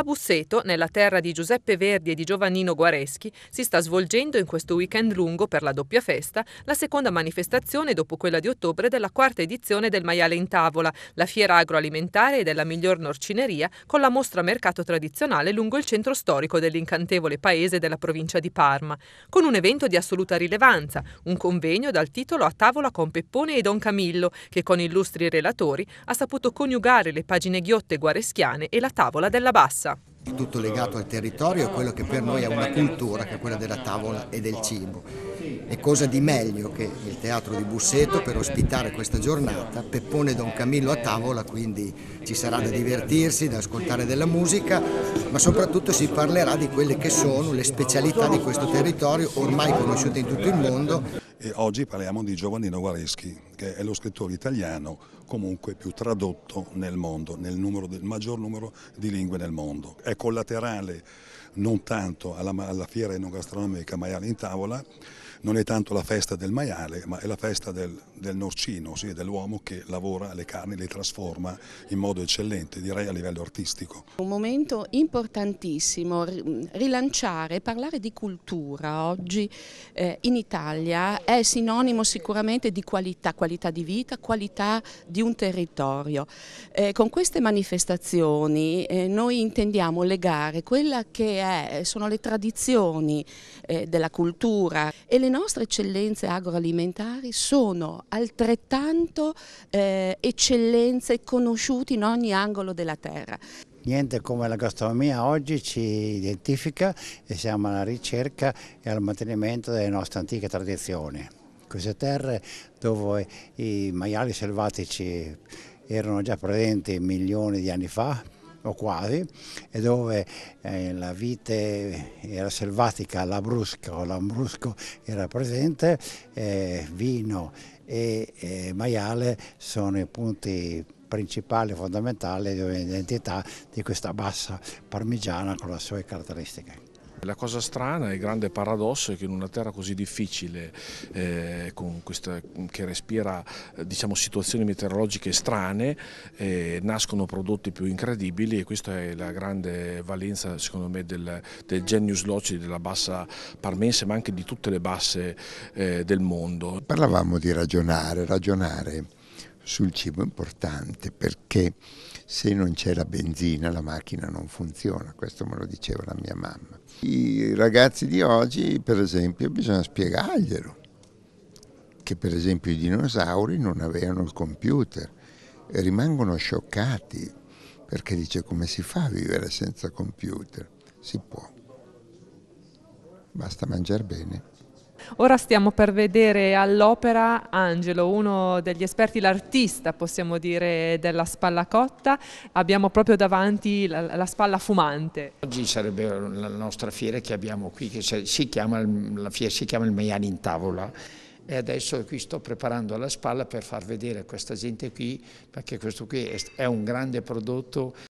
A Busseto, nella terra di Giuseppe Verdi e di Giovannino Guareschi, si sta svolgendo in questo weekend lungo per la doppia festa la seconda manifestazione dopo quella di ottobre della quarta edizione del Maiale in Tavola, la fiera agroalimentare e della miglior norcineria con la mostra mercato tradizionale lungo il centro storico dell'incantevole paese della provincia di Parma, con un evento di assoluta rilevanza, un convegno dal titolo A tavola con Peppone e Don Camillo, che con illustri relatori ha saputo coniugare le pagine ghiotte guareschiane e la tavola della bassa è tutto legato al territorio e a quello che per noi è una cultura, che è quella della tavola e del cibo. E cosa di meglio che il Teatro di Busseto per ospitare questa giornata, Peppone Don Camillo a tavola, quindi ci sarà da divertirsi, da ascoltare della musica, ma soprattutto si parlerà di quelle che sono le specialità di questo territorio ormai conosciute in tutto il mondo e oggi parliamo di Giovannino Guareschi, che è lo scrittore italiano comunque più tradotto nel mondo, nel numero, maggior numero di lingue nel mondo. È collaterale non tanto alla, alla fiera enogastronomica Maiale in Tavola, non è tanto la festa del maiale, ma è la festa del, del norcino, ossia dell'uomo che lavora le carni, le trasforma in modo eccellente, direi a livello artistico. Un momento importantissimo, mm, rilanciare, parlare di cultura oggi eh, in Italia è sinonimo sicuramente di qualità, qualità di vita, qualità di un territorio. Eh, con queste manifestazioni eh, noi intendiamo legare quella che è, sono le tradizioni eh, della cultura e le nostre eccellenze agroalimentari sono altrettanto eh, eccellenze conosciute in ogni angolo della terra. Niente come la gastronomia oggi ci identifica e siamo alla ricerca e al mantenimento delle nostre antiche tradizioni. Queste terre dove i maiali selvatici erano già presenti milioni di anni fa, o quasi, e dove eh, la vite era selvatica, l'abrusco, l'ambrusco era presente, eh, vino e eh, maiale sono i punti principali, fondamentali dell'identità di questa bassa parmigiana con le sue caratteristiche. La cosa strana e il grande paradosso è che in una terra così difficile, eh, questa, che respira eh, diciamo, situazioni meteorologiche strane, eh, nascono prodotti più incredibili e questa è la grande valenza secondo me del, del genius loci della bassa parmense ma anche di tutte le basse eh, del mondo. Parlavamo di ragionare, ragionare sul cibo importante perché se non c'è la benzina la macchina non funziona, questo me lo diceva la mia mamma. I ragazzi di oggi, per esempio, bisogna spiegarglielo, che per esempio i dinosauri non avevano il computer, e rimangono scioccati perché dice come si fa a vivere senza computer? Si può, basta mangiare bene. Ora stiamo per vedere all'opera Angelo, uno degli esperti, l'artista possiamo dire della spalla cotta. Abbiamo proprio davanti la, la spalla fumante. Oggi sarebbe la nostra fiera che abbiamo qui, che si chiama, la fiera si chiama il Maiani in tavola e adesso qui sto preparando la spalla per far vedere a questa gente qui perché questo qui è un grande prodotto